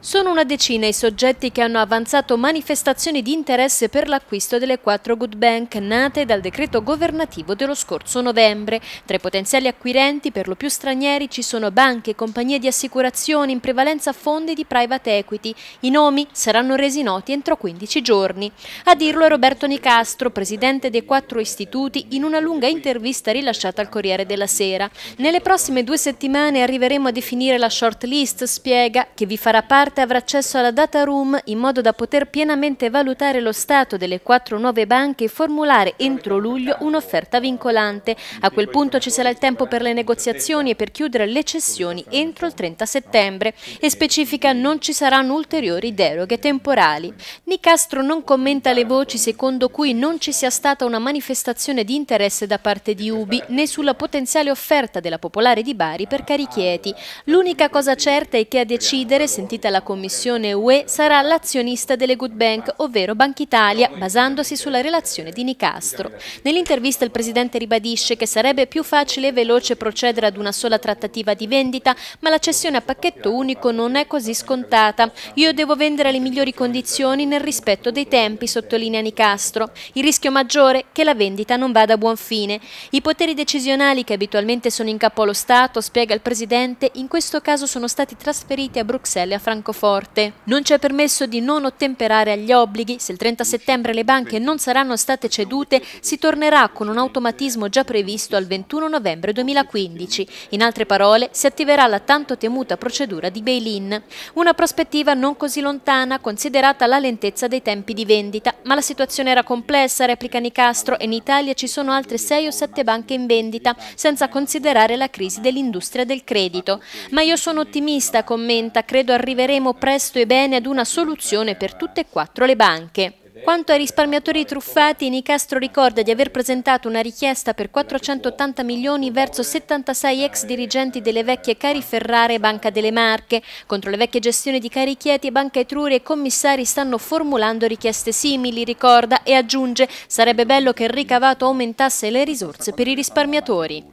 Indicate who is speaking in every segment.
Speaker 1: Sono una decina i soggetti che hanno avanzato manifestazioni di interesse per l'acquisto delle quattro good bank nate dal decreto governativo dello scorso novembre. Tra i potenziali acquirenti, per lo più stranieri, ci sono banche, compagnie di assicurazioni, in prevalenza fondi di private equity. I nomi saranno resi noti entro 15 giorni. A dirlo è Roberto Nicastro, presidente dei quattro istituti, in una lunga intervista rilasciata al Corriere della Sera. Nelle prossime due settimane arriveremo a definire la short list, spiega, che vi farà parte parte avrà accesso alla data room in modo da poter pienamente valutare lo stato delle quattro nuove banche e formulare entro luglio un'offerta vincolante. A quel punto ci sarà il tempo per le negoziazioni e per chiudere le cessioni entro il 30 settembre e specifica non ci saranno ulteriori deroghe temporali. Nicastro non commenta le voci secondo cui non ci sia stata una manifestazione di interesse da parte di Ubi né sulla potenziale offerta della Popolare di Bari per Carichieti. L'unica cosa certa è che a decidere, sentita la la Commissione UE sarà l'azionista delle Good Bank, ovvero Banca Italia, basandosi sulla relazione di Nicastro. Nell'intervista il Presidente ribadisce che sarebbe più facile e veloce procedere ad una sola trattativa di vendita, ma la cessione a pacchetto unico non è così scontata. Io devo vendere alle migliori condizioni nel rispetto dei tempi, sottolinea Nicastro. Il rischio maggiore è che la vendita non vada a buon fine. I poteri decisionali che abitualmente sono in capo allo Stato, spiega il Presidente, in questo caso sono stati trasferiti a Bruxelles e a Francoforte pianoforte. Non ci è permesso di non ottemperare agli obblighi. Se il 30 settembre le banche non saranno state cedute, si tornerà con un automatismo già previsto al 21 novembre 2015. In altre parole, si attiverà la tanto temuta procedura di bail-in. Una prospettiva non così lontana, considerata la lentezza dei tempi di vendita. Ma la situazione era complessa, replica Nicastro, e in Italia ci sono altre 6 o 7 banche in vendita, senza considerare la crisi dell'industria del credito. Ma io sono ottimista, commenta, credo arriveremo arriveremo presto e bene ad una soluzione per tutte e quattro le banche. Quanto ai risparmiatori truffati, Nicastro ricorda di aver presentato una richiesta per 480 milioni verso 76 ex dirigenti delle vecchie Cari Ferrare e Banca delle Marche. Contro le vecchie gestioni di Cari Chieti, Banca Etruria e commissari stanno formulando richieste simili, ricorda, e aggiunge sarebbe bello che il ricavato aumentasse le risorse per i risparmiatori.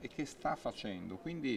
Speaker 1: E che sta facendo? Quindi...